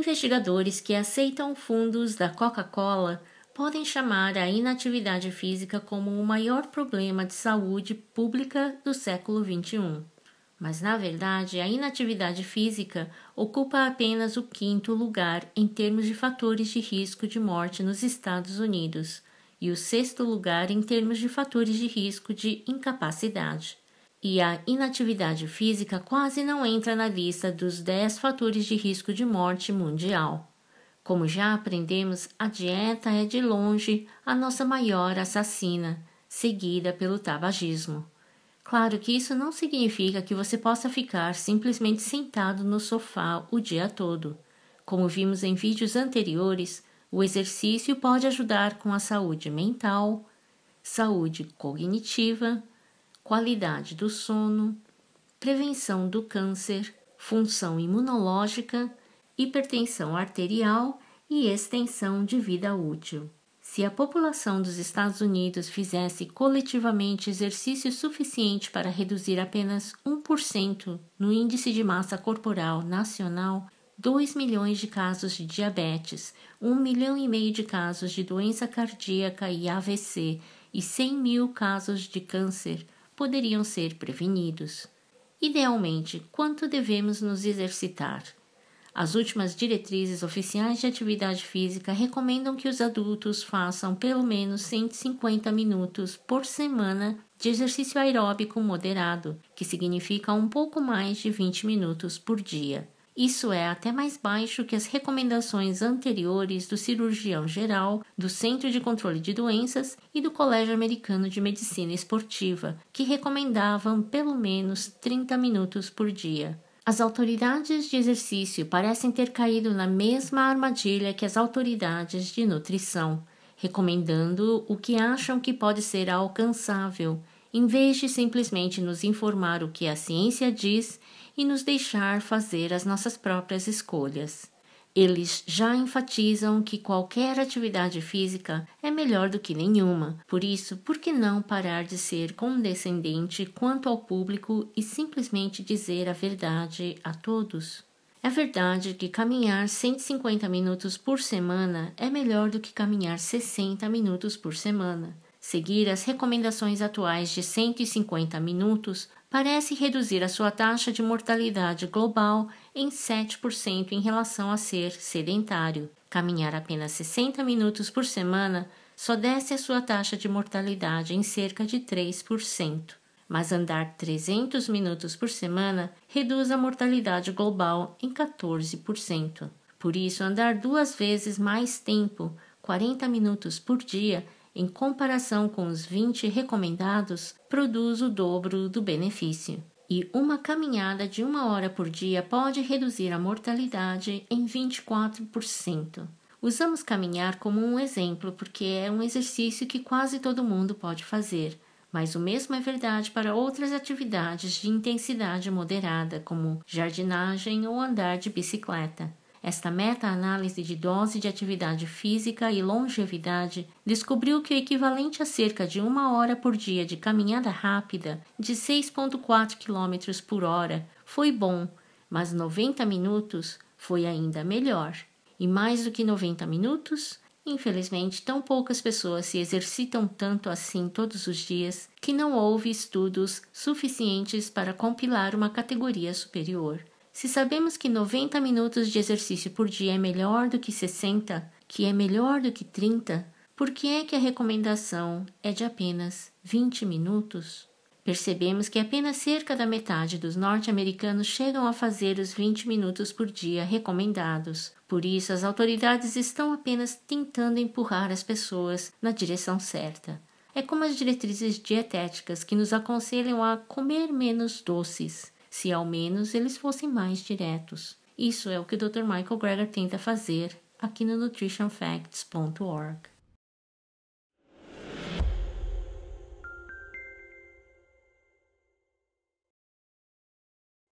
investigadores que aceitam fundos da Coca-Cola podem chamar a inatividade física como o maior problema de saúde pública do século XXI. Mas, na verdade, a inatividade física ocupa apenas o quinto lugar em termos de fatores de risco de morte nos Estados Unidos e o sexto lugar em termos de fatores de risco de incapacidade e a inatividade física quase não entra na lista dos 10 fatores de risco de morte mundial. Como já aprendemos, a dieta é de longe a nossa maior assassina, seguida pelo tabagismo. Claro que isso não significa que você possa ficar simplesmente sentado no sofá o dia todo. Como vimos em vídeos anteriores, o exercício pode ajudar com a saúde mental, saúde cognitiva, qualidade do sono, prevenção do câncer, função imunológica, hipertensão arterial e extensão de vida útil. Se a população dos Estados Unidos fizesse coletivamente exercício suficiente para reduzir apenas 1% no índice de massa corporal nacional, 2 milhões de casos de diabetes, 1 milhão e meio de casos de doença cardíaca e AVC e 100 mil casos de câncer, poderiam ser prevenidos. Idealmente, quanto devemos nos exercitar? As últimas diretrizes oficiais de atividade física recomendam que os adultos façam pelo menos 150 minutos por semana de exercício aeróbico moderado, que significa um pouco mais de 20 minutos por dia. Isso é até mais baixo que as recomendações anteriores do cirurgião geral, do Centro de Controle de Doenças e do Colégio Americano de Medicina Esportiva, que recomendavam pelo menos 30 minutos por dia. As autoridades de exercício parecem ter caído na mesma armadilha que as autoridades de nutrição, recomendando o que acham que pode ser alcançável em vez de simplesmente nos informar o que a ciência diz e nos deixar fazer as nossas próprias escolhas. Eles já enfatizam que qualquer atividade física é melhor do que nenhuma, por isso, por que não parar de ser condescendente quanto ao público e simplesmente dizer a verdade a todos? É verdade que caminhar 150 minutos por semana é melhor do que caminhar 60 minutos por semana. Seguir as recomendações atuais de 150 minutos parece reduzir a sua taxa de mortalidade global em 7% em relação a ser sedentário. Caminhar apenas 60 minutos por semana só desce a sua taxa de mortalidade em cerca de 3%, mas andar 300 minutos por semana reduz a mortalidade global em 14%. Por isso, andar duas vezes mais tempo, 40 minutos por dia, em comparação com os 20 recomendados, produz o dobro do benefício. E uma caminhada de uma hora por dia pode reduzir a mortalidade em 24%. Usamos caminhar como um exemplo porque é um exercício que quase todo mundo pode fazer, mas o mesmo é verdade para outras atividades de intensidade moderada, como jardinagem ou andar de bicicleta. Esta meta-análise de dose de atividade física e longevidade descobriu que o equivalente a cerca de uma hora por dia de caminhada rápida de 6,4 km por hora foi bom, mas 90 minutos foi ainda melhor. E mais do que 90 minutos, Infelizmente, tão poucas pessoas se exercitam tanto assim todos os dias que não houve estudos suficientes para compilar uma categoria superior. Se sabemos que 90 minutos de exercício por dia é melhor do que 60, que é melhor do que 30, por que é que a recomendação é de apenas 20 minutos? Percebemos que apenas cerca da metade dos norte-americanos chegam a fazer os 20 minutos por dia recomendados. Por isso, as autoridades estão apenas tentando empurrar as pessoas na direção certa. É como as diretrizes dietéticas que nos aconselham a comer menos doces se ao menos eles fossem mais diretos. Isso é o que o Dr. Michael Greger tenta fazer aqui no nutritionfacts.org.